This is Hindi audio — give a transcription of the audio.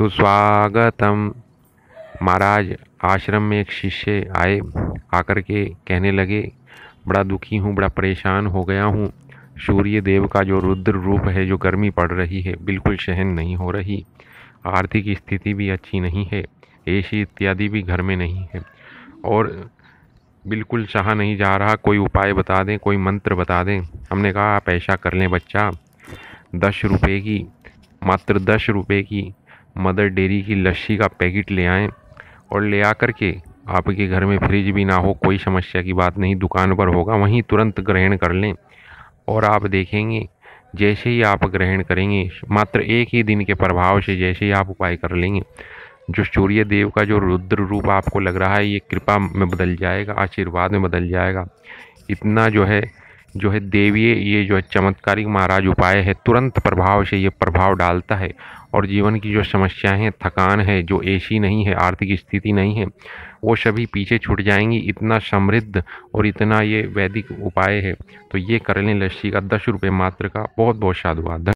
सुस्वागतम महाराज आश्रम में एक शिष्य आए आकर के कहने लगे बड़ा दुखी हूँ बड़ा परेशान हो गया हूँ सूर्य देव का जो रुद्र रूप है जो गर्मी पड़ रही है बिल्कुल सहन नहीं हो रही आर्थिक स्थिति भी अच्छी नहीं है ए इत्यादि भी घर में नहीं है और बिल्कुल सहा नहीं जा रहा कोई उपाय बता दें कोई मंत्र बता दें हमने कहा आप ऐसा कर लें बच्चा दस रुपये की मात्र दस रुपये की मदर डेयरी की लस्सी का पैकेट ले आएँ और ले आ करके के आपके घर में फ्रिज भी ना हो कोई समस्या की बात नहीं दुकान पर होगा वहीं तुरंत ग्रहण कर लें और आप देखेंगे जैसे ही आप ग्रहण करेंगे मात्र एक ही दिन के प्रभाव से जैसे ही आप उपाय कर लेंगे जो सूर्य देव का जो रुद्र रूप आपको लग रहा है ये कृपा में बदल जाएगा आशीर्वाद में बदल जाएगा इतना जो है जो है देवीय ये जो है चमत्कारिक महाराज उपाय है तुरंत प्रभाव से ये प्रभाव डालता है और जीवन की जो समस्याएं हैं थकान है जो ऐसी नहीं है आर्थिक स्थिति नहीं है वो सभी पीछे छूट जाएंगी इतना समृद्ध और इतना ये वैदिक उपाय है तो ये कर लें लस्सी का दस रुपये मात्र का बहुत बहुत साधुवाद